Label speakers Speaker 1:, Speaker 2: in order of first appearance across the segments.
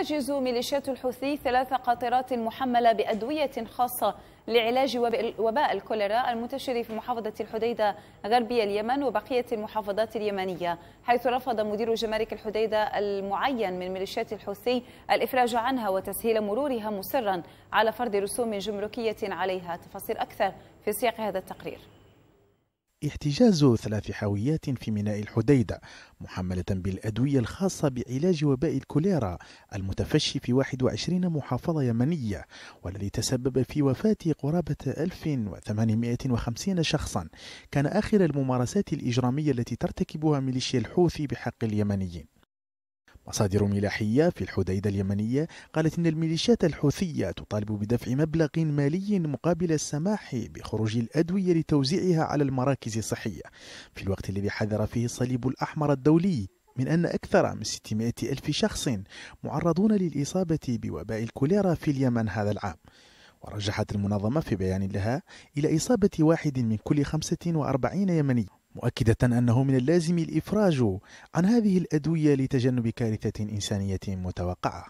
Speaker 1: تحتجز ميليشيات الحوثي ثلاث قاطرات محملة بأدوية خاصة لعلاج وباء الكوليرا المنتشر في محافظة الحديدة غربي اليمن وبقية المحافظات اليمنية حيث رفض مدير جمارك الحديدة المعين من ميليشيات الحوثي الإفراج عنها وتسهيل مرورها مصرا على فرض رسوم جمركية عليها تفاصيل أكثر في سياق هذا التقرير
Speaker 2: احتجاز ثلاث حاويات في ميناء الحديدة محملة بالأدوية الخاصة بعلاج وباء الكوليرا المتفشي في 21 محافظة يمنية والذي تسبب في وفاة قرابة 1850 شخصا كان آخر الممارسات الإجرامية التي ترتكبها ميليشيا الحوثي بحق اليمنيين مصادر ملاحية في الحديدة اليمنية قالت إن الميليشيات الحوثية تطالب بدفع مبلغ مالي مقابل السماح بخروج الأدوية لتوزيعها على المراكز الصحية في الوقت الذي حذر فيه الصليب الأحمر الدولي من أن أكثر من 600 ألف شخص معرضون للإصابة بوباء الكوليرا في اليمن هذا العام ورجحت المنظمة في بيان لها إلى إصابة واحد من كل 45 يمني مؤكدة أنه من اللازم الإفراج عن هذه الأدوية لتجنب كارثة إنسانية متوقعة.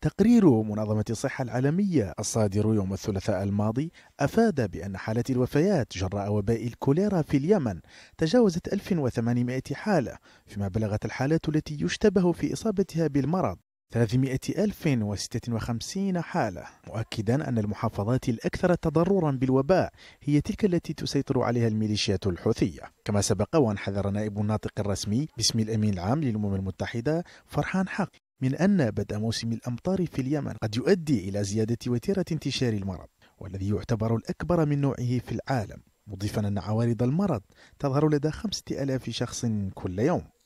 Speaker 2: تقرير منظمة الصحة العالمية الصادر يوم الثلاثاء الماضي أفاد بأن حالات الوفيات جراء وباء الكوليرا في اليمن تجاوزت 1800 حالة فيما بلغت الحالات التي يشتبه في إصابتها بالمرض 300 356 حالة مؤكدا أن المحافظات الأكثر تضررا بالوباء هي تلك التي تسيطر عليها الميليشيات الحوثية كما سبق وأن حذر نائب الناطق الرسمي باسم الأمين العام للأمم المتحدة فرحان حق من أن بدء موسم الأمطار في اليمن قد يؤدي إلى زيادة وتيرة انتشار المرض والذي يعتبر الأكبر من نوعه في العالم مضيفا أن عوارض المرض تظهر لدى 5000 شخص كل يوم